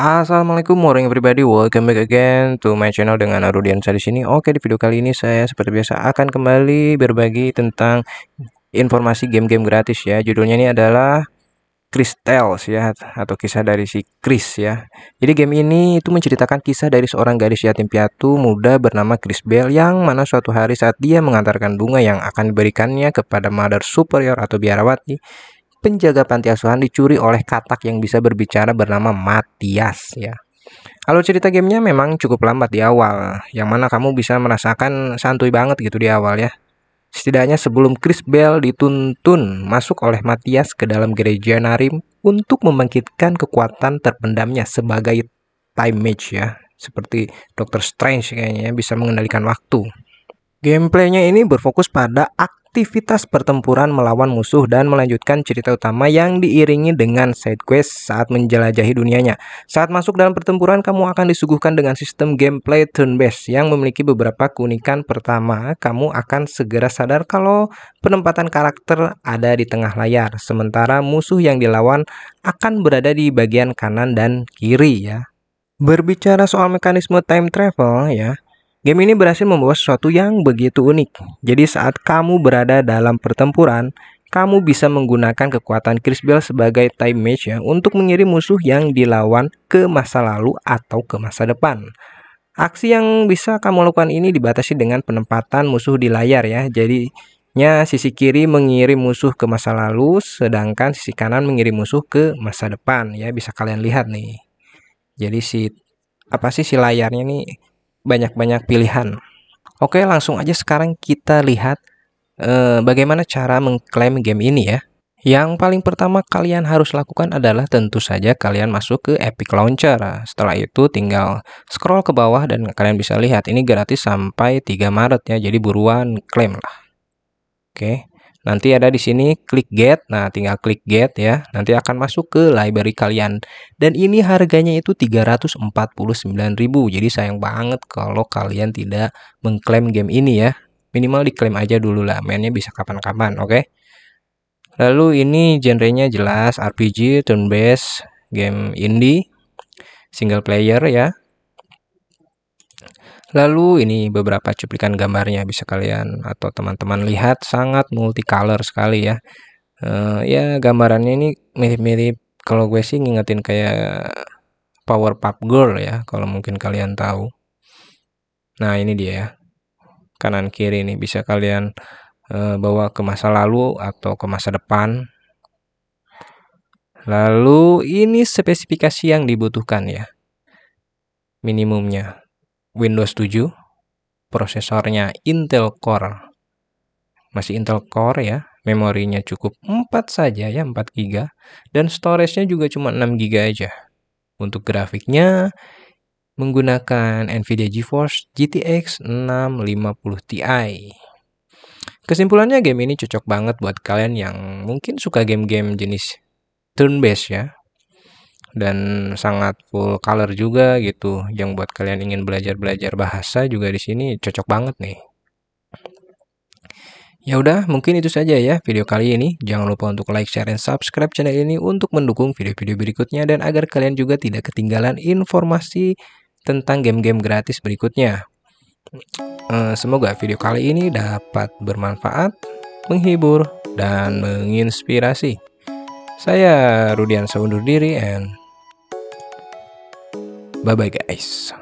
Assalamualaikum warahmatullahi wabarakatuh. welcome back again to my channel dengan Arudian di sini. Oke, di video kali ini saya seperti biasa akan kembali berbagi tentang informasi game-game gratis ya. Judulnya ini adalah Chris ya atau kisah dari si Chris ya. Jadi game ini itu menceritakan kisah dari seorang gadis yatim piatu muda bernama Chris Bell yang mana suatu hari saat dia mengantarkan bunga yang akan diberikannya kepada Mother Superior atau biarawati penjaga panti asuhan dicuri oleh katak yang bisa berbicara bernama Matias ya. Kalau cerita gamenya memang cukup lambat di awal, yang mana kamu bisa merasakan santuy banget gitu di awal ya. Setidaknya sebelum Chris Bell dituntun masuk oleh Matias ke dalam gereja Narim untuk membangkitkan kekuatan terpendamnya sebagai time mage ya. Seperti Doctor Strange kayaknya ya, bisa mengendalikan waktu. Gameplaynya ini berfokus pada ak aktivitas pertempuran melawan musuh dan melanjutkan cerita utama yang diiringi dengan side quest saat menjelajahi dunianya. Saat masuk dalam pertempuran, kamu akan disuguhkan dengan sistem gameplay turn-based yang memiliki beberapa keunikan. Pertama, kamu akan segera sadar kalau penempatan karakter ada di tengah layar, sementara musuh yang dilawan akan berada di bagian kanan dan kiri ya. Berbicara soal mekanisme time travel ya, Game ini berhasil membawa sesuatu yang begitu unik. Jadi saat kamu berada dalam pertempuran, kamu bisa menggunakan kekuatan Chris Bell sebagai time mage ya, untuk mengirim musuh yang dilawan ke masa lalu atau ke masa depan. Aksi yang bisa kamu lakukan ini dibatasi dengan penempatan musuh di layar ya. Jadinya sisi kiri mengirim musuh ke masa lalu, sedangkan sisi kanan mengirim musuh ke masa depan ya. Bisa kalian lihat nih. Jadi si apa sih si layarnya nih banyak-banyak pilihan. Oke, langsung aja sekarang kita lihat eh, bagaimana cara mengklaim game ini ya. Yang paling pertama kalian harus lakukan adalah tentu saja kalian masuk ke Epic Launcher. Setelah itu tinggal scroll ke bawah dan kalian bisa lihat ini gratis sampai 3 Maret ya. Jadi buruan klaim lah. Oke. Nanti ada di sini klik get. Nah, tinggal klik get ya. Nanti akan masuk ke library kalian. Dan ini harganya itu 349.000. Jadi sayang banget kalau kalian tidak mengklaim game ini ya. Minimal diklaim aja dulu lah. Mainnya bisa kapan-kapan, oke? Okay? Lalu ini genrenya jelas RPG, turn-based, game indie, single player ya. Lalu ini beberapa cuplikan gambarnya bisa kalian atau teman-teman lihat sangat multicolor sekali ya. Uh, ya gambarannya ini mirip-mirip kalau gue sih ngingetin kayak Powerpuff Girl ya kalau mungkin kalian tahu. Nah ini dia ya kanan kiri ini bisa kalian uh, bawa ke masa lalu atau ke masa depan. Lalu ini spesifikasi yang dibutuhkan ya minimumnya Windows 7 prosesornya Intel Core masih Intel Core ya memorinya cukup 4 saja ya 4 GB dan storage-nya juga cuma 6 GB aja untuk grafiknya menggunakan Nvidia GeForce GTX 650 Ti kesimpulannya game ini cocok banget buat kalian yang mungkin suka game-game jenis turn-based ya dan sangat full color juga gitu. Yang buat kalian ingin belajar-belajar bahasa juga di sini cocok banget nih. Ya udah, mungkin itu saja ya video kali ini. Jangan lupa untuk like, share, dan subscribe channel ini untuk mendukung video-video berikutnya dan agar kalian juga tidak ketinggalan informasi tentang game-game gratis berikutnya. Eh, semoga video kali ini dapat bermanfaat, menghibur, dan menginspirasi. Saya Rudian seundur diri and Bye-bye guys.